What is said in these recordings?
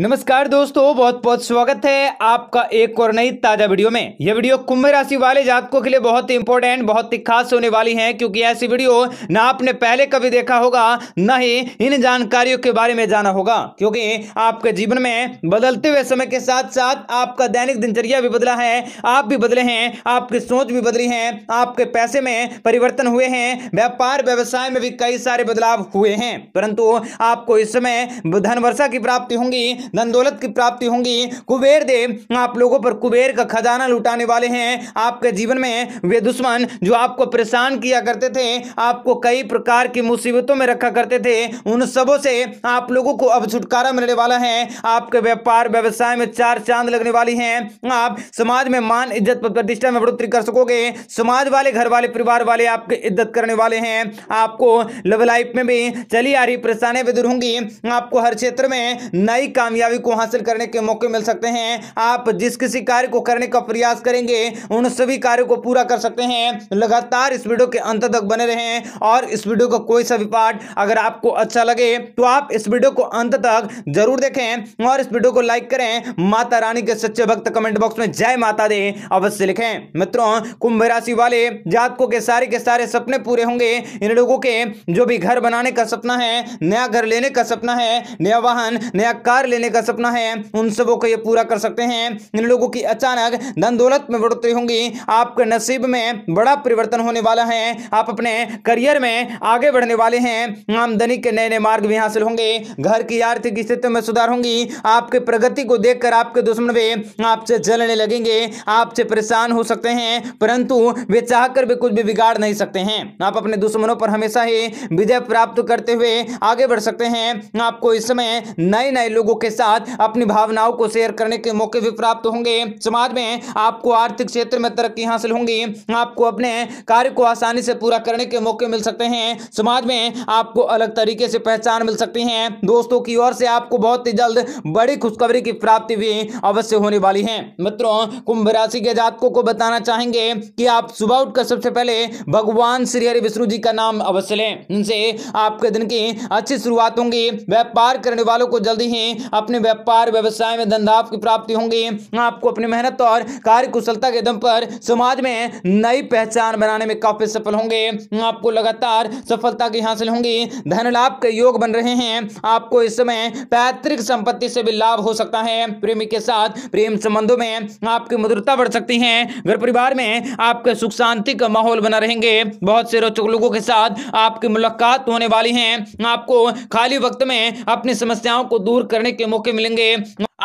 नमस्कार दोस्तों बहुत बहुत स्वागत है आपका एक और नई ताजा वीडियो में यह वीडियो कुंभ राशि वाले जातकों के लिए बहुत ही इंपॉर्टेंट बहुत ही खास होने वाली है क्योंकि ऐसी वीडियो ना आपने पहले कभी देखा होगा न ही इन जानकारियों के बारे में जाना होगा क्योंकि आपके जीवन में बदलते हुए समय के साथ साथ आपका दैनिक दिनचर्या भी बदला है आप भी बदले हैं आपकी सोच भी बदली है आपके पैसे में परिवर्तन हुए हैं व्यापार व्यवसाय में भी कई सारे बदलाव हुए हैं परंतु आपको इस समय धन वर्षा की प्राप्ति होंगी धन दौलत की प्राप्ति होंगी कुबेर देव आप लोगों पर कुबेर का खजाना लुटाने वाले हैं आपके जीवन में वे दुश्मन जो आपको परेशान किया करते थे आपको कई प्रकार की मुसीबतों में रखा करते थे उन सबों से आप लोगों को अब छुटकारा मिलने वाला है आपके व्यापार व्यवसाय में चार चांद लगने वाली हैं आप समाज में मान इज्जत प्रतिष्ठा में बढ़ोतरी कर सकोगे समाज वाले घर वाले परिवार वाले आपके इज्जत करने वाले हैं आपको लव लाइफ में भी चली आ रही परेशानियां भी दूर होंगी आपको हर क्षेत्र में नई काम कामयाबी को हासिल करने के मौके मिल सकते हैं आप जिस किसी कार्य को करने का प्रयास करेंगे उन सभी कार्यों को पूरा कर सकते हैं लगातार इस वीडियो के अंत तक बने रहें और इस वीडियो का कोई सा भी पार्ट अगर आपको अच्छा लगे तो आप इस वीडियो को अंत तक जरूर देखें और इस वीडियो को लाइक करें माता रानी के सच्चे भक्त कमेंट बॉक्स में जय माता दे अवश्य लिखें मित्रों कुंभ राशि वाले जातकों के सारे के सारे सपने पूरे होंगे इन लोगों के जो भी घर बनाने का सपना है नया घर लेने का सपना है नया वाहन नया कार लेने लेने का सपना है उन सबों को ये पूरा कर सकते हैं इन लोगों की अचानक धन दौलत में बढ़ोतरी होंगी आपके नसीब में बड़ा परिवर्तन होने वाला है आप अपने करियर में आगे बढ़ने वाले हैं आमदनी के नए नए मार्ग भी हासिल होंगे घर की आर्थिक स्थिति में सुधार होंगी आपके प्रगति को देखकर आपके दुश्मन वे आपसे जलने लगेंगे आपसे परेशान हो सकते हैं परंतु वे चाहकर भी कुछ भी बिगाड़ नहीं सकते हैं आप अपने दुश्मनों पर हमेशा ही विजय प्राप्त करते हुए आगे बढ़ सकते हैं आपको इस समय नए नए लोगों के के साथ अपनी भावनाओं को शेयर करने के मौके भी प्राप्त होंगे समाज में आपको आर्थिक क्षेत्र में तरक्की हासिल होंगी आपको अपने कार्य को आसानी से पूरा करने के मौके मिल सकते हैं समाज में आपको अलग तरीके से पहचान मिल सकती है दोस्तों की ओर से आपको बहुत ही जल्द बड़ी खुशखबरी की प्राप्ति भी अवश्य होने वाली है मित्रों कुंभ राशि के जातकों को बताना चाहेंगे कि आप सुबह उठकर सबसे पहले भगवान श्री हरि विष्णु जी का नाम अवश्य लें इनसे आपके दिन की अच्छी शुरुआत होंगी व्यापार करने वालों को जल्दी ही अपने व्यापार व्यवसाय में धंधा लाभ की प्राप्ति होंगी आपको अपनी मेहनत और कार्य कुशलता के दम पर समाज में नई पहचान बनाने में काफी सफल होंगे आपको लगातार सफलता की हासिल होंगी धन लाभ के योग बन रहे हैं आपको इस समय पैतृक संपत्ति से भी लाभ हो सकता है प्रेमी के साथ प्रेम संबंधों में आपकी मधुरता बढ़ सकती है घर परिवार में आपके सुख शांति का माहौल बना रहेंगे बहुत से रोचक लोगों के साथ आपकी मुलाकात होने वाली है आपको खाली वक्त में अपनी समस्याओं को दूर करने के मौके मिलेंगे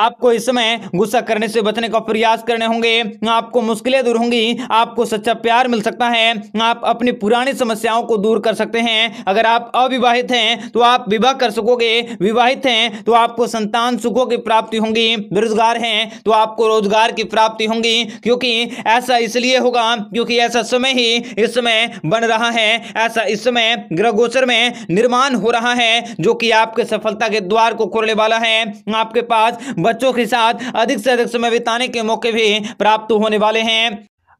आपको इस समय गुस्सा करने से बचने का प्रयास करने होंगे आपको मुश्किलें दूर होंगी आपको सच्चा प्यार मिल सकता है आप अपनी पुरानी समस्याओं को दूर कर सकते हैं अगर आप अविवाहित हैं तो आप विवाह कर सकोगे विवाहित हैं तो आपको संतान सुखों की प्राप्ति होंगी बेरोजगार हैं तो आपको रोजगार की प्राप्ति होंगी क्योंकि ऐसा इसलिए होगा क्योंकि ऐसा समय ही इस समय बन रहा है ऐसा इस समय ग्रह गोचर में निर्माण हो रहा है जो कि आपके सफलता के द्वार को खोलने वाला है आपके पास बच्चों के साथ अधिक से अधिक समय बिताने के मौके भी प्राप्त होने वाले हैं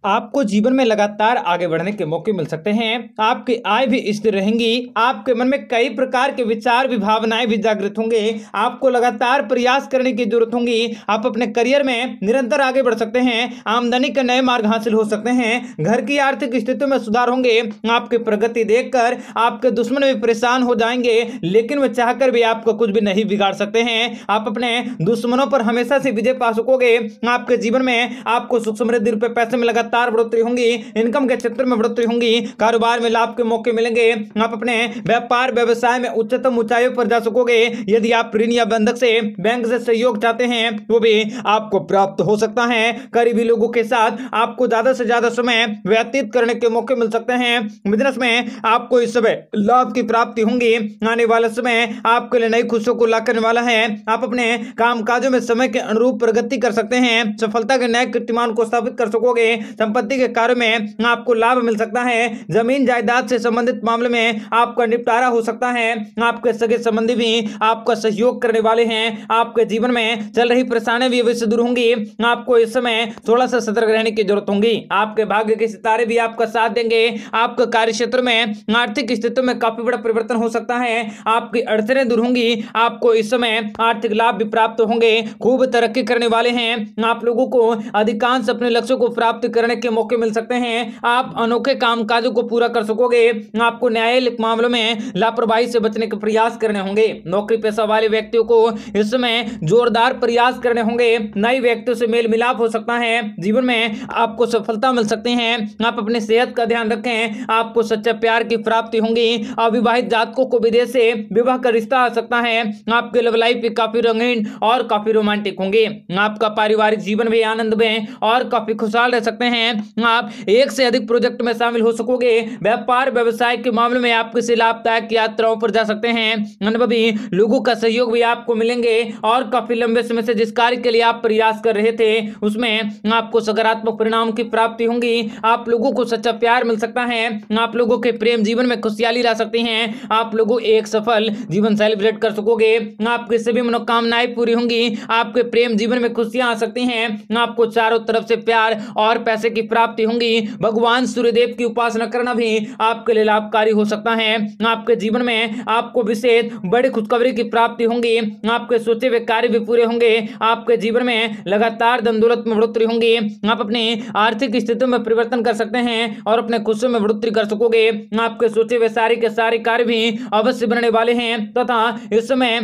आपको जीवन में लगातार आगे बढ़ने के मौके मिल सकते हैं आपकी आय भी स्थिर रहेंगी आपके मन में कई प्रकार के विचार भी भावनाएं भी जागृत होंगे आपको लगातार प्रयास करने की जरूरत होगी आप अपने करियर में निरंतर आगे बढ़ सकते हैं आमदनी के नए मार्ग हासिल हो सकते हैं घर की आर्थिक स्थिति में सुधार होंगे आपकी प्रगति कर आपके दुश्मन भी परेशान हो जाएंगे लेकिन वे चाह भी आपको कुछ भी नहीं बिगाड़ सकते हैं आप अपने दुश्मनों पर हमेशा से विजय पा सकोगे आपके जीवन में आपको सुख समृद्धि रुपये पैसे में लगातार लगातार बढ़ोतरी होंगी इनकम के क्षेत्र में बढ़ोतरी होंगी कारोबार में लाभ के मौके मिलेंगे आप अपने व्यापार व्यवसाय में उच्चतम ऊंचाई पर जा सकोगे यदि आप ऋण या बंधक से बैंक से सहयोग चाहते हैं वो भी आपको प्राप्त हो सकता है करीबी लोगों के साथ आपको ज्यादा से ज्यादा समय व्यतीत करने के मौके मिल सकते हैं बिजनेस में आपको इस समय लाभ की प्राप्ति होंगी आने वाले समय आपके लिए नई खुशियों को ला वाला है आप अपने कामकाजों में समय के अनुरूप प्रगति कर सकते हैं सफलता के नए कीर्तिमान को स्थापित कर सकोगे संपत्ति के कार्य में आपको लाभ मिल सकता है जमीन जायदाद से संबंधित मामले में आपका निपटारा हो सकता है आपके सगे संबंधी भी आपका सहयोग करने वाले हैं आपके जीवन में चल रही परेशानियां भी अवश्य दूर होंगी आपको इस समय थोड़ा सा सतर्क रहने की जरूरत होगी आपके भाग्य के सितारे भी आपका साथ देंगे आपके कार्य क्षेत्र में आर्थिक स्थिति में काफी बड़ा परिवर्तन हो सकता है आपकी अड़चने दूर होंगी आपको इस समय आर्थिक लाभ भी प्राप्त होंगे खूब तरक्की करने वाले हैं आप लोगों को अधिकांश अपने लक्ष्यों को प्राप्त करने करने के मौके मिल सकते हैं आप अनोखे काम को पूरा कर सकोगे आपको न्यायालय मामलों में लापरवाही से बचने के प्रयास करने होंगे नौकरी पेशा वाले व्यक्तियों को इसमें जोरदार प्रयास करने होंगे नए व्यक्तियों से मेल मिलाप हो सकता है जीवन में आपको सफलता मिल सकती है आप अपनी सेहत का ध्यान रखें आपको सच्चा प्यार की प्राप्ति होंगी अविवाहित जातकों को विदेश से विवाह का रिश्ता आ सकता है आपके लव लाइफ भी काफी रंगीन और काफी रोमांटिक होंगे आपका पारिवारिक जीवन भी आनंद में और काफी खुशहाल रह सकते हैं हैं आप एक से अधिक प्रोजेक्ट में शामिल हो सकोगे व्यापार व्यवसाय के मामले में आप किसी लाभदायक यात्राओं पर जा सकते हैं अनुभवी लोगों का सहयोग भी आपको मिलेंगे और काफी लंबे समय से जिस कार्य के लिए आप प्रयास कर रहे थे उसमें आपको सकारात्मक परिणाम की प्राप्ति होंगी आप लोगों को सच्चा प्यार मिल सकता है आप लोगों के प्रेम जीवन में खुशहाली ला सकते हैं आप लोगों एक सफल जीवन सेलिब्रेट कर सकोगे आपकी सभी मनोकामनाएं पूरी होंगी आपके प्रेम जीवन में खुशियां आ सकती हैं आपको चारों तरफ से प्यार और पैसे की प्राप्ति होंगी भगवान सूर्यदेव की उपासना करना भी आपके लिए लाभकारी हो सकता है आपके जीवन में आपको विशेष बड़ी खुशखबरी की प्राप्ति होंगी आपके सोचे हुए कार्य भी पूरे होंगे आपके जीवन में लगातार धन दौलत में बढ़ोतरी होंगी आप अपनी आर्थिक स्थितियों में परिवर्तन कर सकते हैं और अपने खुशियों में बढ़ोतरी कर सकोगे आपके सोचे हुए सारे के सारे कार्य भी अवश्य बनने वाले हैं तथा इस समय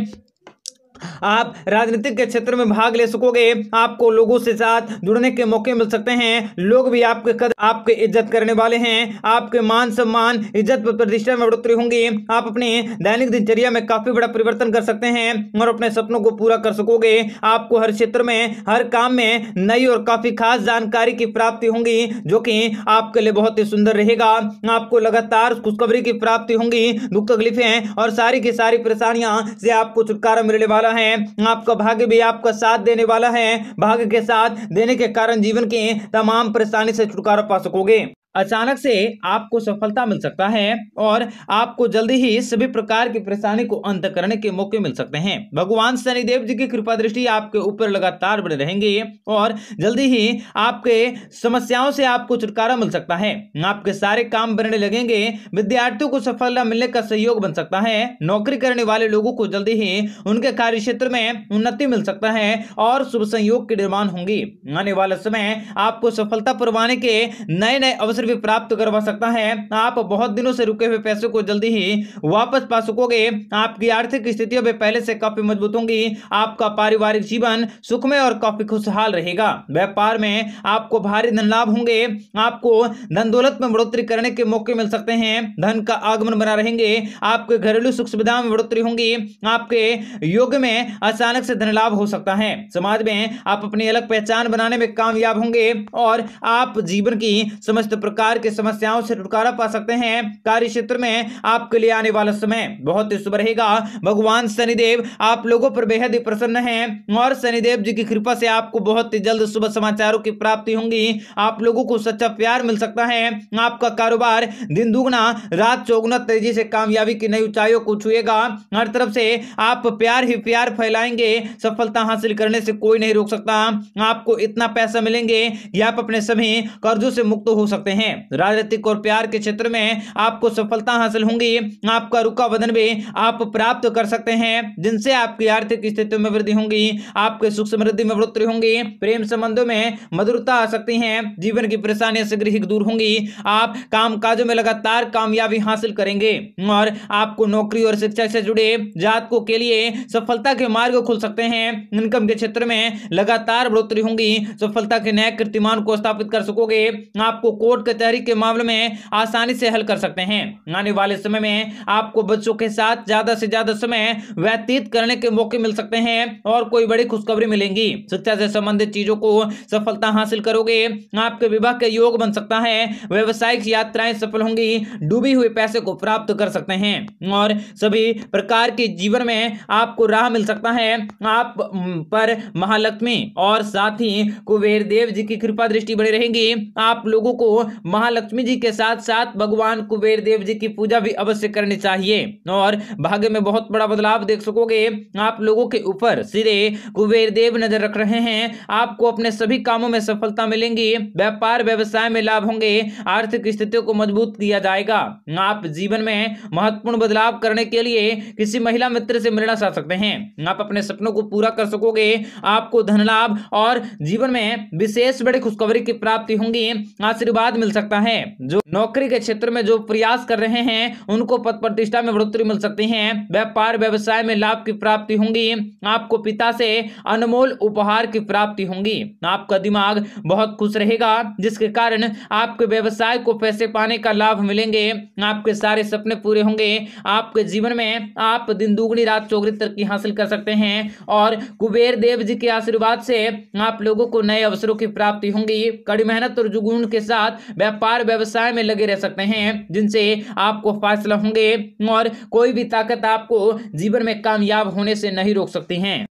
आप राजनीतिक के क्षेत्र में भाग ले सकोगे आपको लोगों से साथ जुड़ने के मौके मिल सकते हैं लोग भी आपके कद आपके इज्जत करने वाले हैं आपके मान सम्मान इज्जत प्रतिष्ठा में बढ़ोतरी होंगी आप अपने दैनिक दिनचर्या में काफी बड़ा परिवर्तन कर सकते हैं और अपने सपनों को पूरा कर सकोगे आपको हर क्षेत्र में हर काम में नई और काफी खास जानकारी की प्राप्ति होंगी जो कि आपके लिए बहुत ही सुंदर रहेगा आपको लगातार खुशखबरी की प्राप्ति होंगी दुख तकलीफें और सारी की सारी परेशानियां से आपको छुटकारा मिलने वाला वाला है आपका भाग्य भी आपका साथ देने वाला है भाग्य के साथ देने के कारण जीवन की तमाम परेशानी से छुटकारा पा सकोगे अचानक से आपको सफलता मिल सकता है और आपको जल्दी ही सभी प्रकार की परेशानी को अंत करने के मौके मिल सकते हैं भगवान शनिदेव जी की कृपा दृष्टि आपके ऊपर लगातार बने रहेंगे और जल्दी ही आपके समस्याओं से आपको छुटकारा मिल सकता है आपके सारे काम बनने लगेंगे विद्यार्थियों को सफलता मिलने का सहयोग बन सकता है नौकरी करने वाले लोगों को जल्दी ही उनके कार्य क्षेत्र में उन्नति मिल सकता है और शुभ संयोग के निर्माण होंगी आने वाला समय आपको सफलता पुरवाने के नए नए अवसर अवसर भी प्राप्त करवा सकता है आप बहुत दिनों से रुके हुए पैसों को जल्दी ही वापस पा सकोगे आपकी आर्थिक स्थितियों में पहले से काफी मजबूत होंगी आपका पारिवारिक जीवन सुखमय और काफी खुशहाल रहेगा व्यापार में आपको भारी धन लाभ होंगे आपको धन दौलत में बढ़ोतरी करने के मौके मिल सकते हैं धन का आगमन बना रहेंगे आपके घरेलू सुख सुविधाओं में बढ़ोतरी होंगी आपके योग में अचानक से धन लाभ हो सकता है समाज में आप अपनी अलग पहचान बनाने में कामयाब होंगे और आप जीवन की समस्त प्रकार की समस्याओं से छुटकारा पा सकते हैं कार्य क्षेत्र में आपके लिए आने वाला समय बहुत ही शुभ रहेगा भगवान शनिदेव आप लोगों पर बेहद ही प्रसन्न है और शनिदेव जी की कृपा से आपको बहुत ही जल्द शुभ समाचारों की प्राप्ति होंगी आप लोगों को सच्चा प्यार मिल सकता है आपका कारोबार दिन दुगना रात चौगुना तेजी से कामयाबी की नई ऊंचाइयों को छुएगा हर तरफ से आप प्यार ही प्यार फैलाएंगे सफलता हासिल करने से कोई नहीं रोक सकता आपको इतना पैसा मिलेंगे कि आप अपने सभी कर्जों से मुक्त हो सकते हैं हैं राजनीतिक और प्यार के क्षेत्र में आपको सफलता हासिल होंगी आपका रुका वजन भी आप प्राप्त कर सकते हैं जिनसे आपकी आर्थिक स्थिति में वृद्धि होंगी आपके सुख समृद्धि में बढ़ोतरी होंगी प्रेम संबंधों में मधुरता आ सकती है जीवन की परेशानियां शीघ्र ही दूर होंगी आप काम काजों में लगातार कामयाबी हासिल करेंगे और आपको नौकरी और शिक्षा से जुड़े जातकों के लिए सफलता के मार्ग खुल सकते हैं इनकम के क्षेत्र में लगातार बढ़ोतरी होंगी सफलता के नए कीर्तिमान को स्थापित कर सकोगे आपको कोर्ट के तहरीक के मामले में आसानी से हल कर सकते हैं आने वाले समय में आपको बच्चों के साथ ज्यादा से ज्यादा समय व्यतीत करने के मौके मिल सकते हैं और कोई बड़ी खुशखबरी मिलेंगी शिक्षा से संबंधित चीजों को सफलता हासिल करोगे आपके विवाह के योग बन सकता है व्यवसायिक यात्राएं सफल होंगी डूबी हुए पैसे को प्राप्त कर सकते हैं और सभी प्रकार के जीवन में आपको राह मिल सकता है आप पर महालक्ष्मी और साथ ही कुबेर देव जी की कृपा दृष्टि बनी रहेगी आप लोगों को महालक्ष्मी जी के साथ साथ भगवान कुबेर देव जी की पूजा भी अवश्य करनी चाहिए और भाग्य में बहुत बड़ा बदलाव देख सकोगे आप लोगों के ऊपर सीधे कुबेर देव नजर रख रहे हैं आपको अपने सभी कामों में सफलता मिलेंगी व्यापार व्यवसाय में लाभ होंगे आर्थिक स्थितियों को मजबूत किया जाएगा आप जीवन में महत्वपूर्ण बदलाव करने के लिए किसी महिला मित्र से मिलना चाह सकते हैं आप अपने सपनों को पूरा कर सकोगे आपको धन लाभ और जीवन में विशेष बड़ी खुशखबरी की प्राप्ति होंगी आशीर्वाद मिल मिल सकता है जो नौकरी के क्षेत्र में जो प्रयास कर रहे हैं उनको पद प्रतिष्ठा में बढ़ोतरी मिल सकती है व्यापार व्यवसाय में लाभ की प्राप्ति होंगी आपको पिता से अनमोल उपहार की प्राप्ति होंगी आपका दिमाग बहुत खुश रहेगा जिसके कारण आपके व्यवसाय को पैसे पाने का लाभ मिलेंगे आपके सारे सपने पूरे होंगे आपके जीवन में आप दिन दुगनी रात चौगरी तरक्की हासिल कर सकते हैं और कुबेर देव जी के आशीर्वाद से आप लोगों को नए अवसरों की प्राप्ति होंगी कड़ी मेहनत और जुगुन के साथ व्यापार व्यवसाय में लगे रह सकते हैं जिनसे आपको फासला होंगे और कोई भी ताकत आपको जीवन में कामयाब होने से नहीं रोक सकती हैं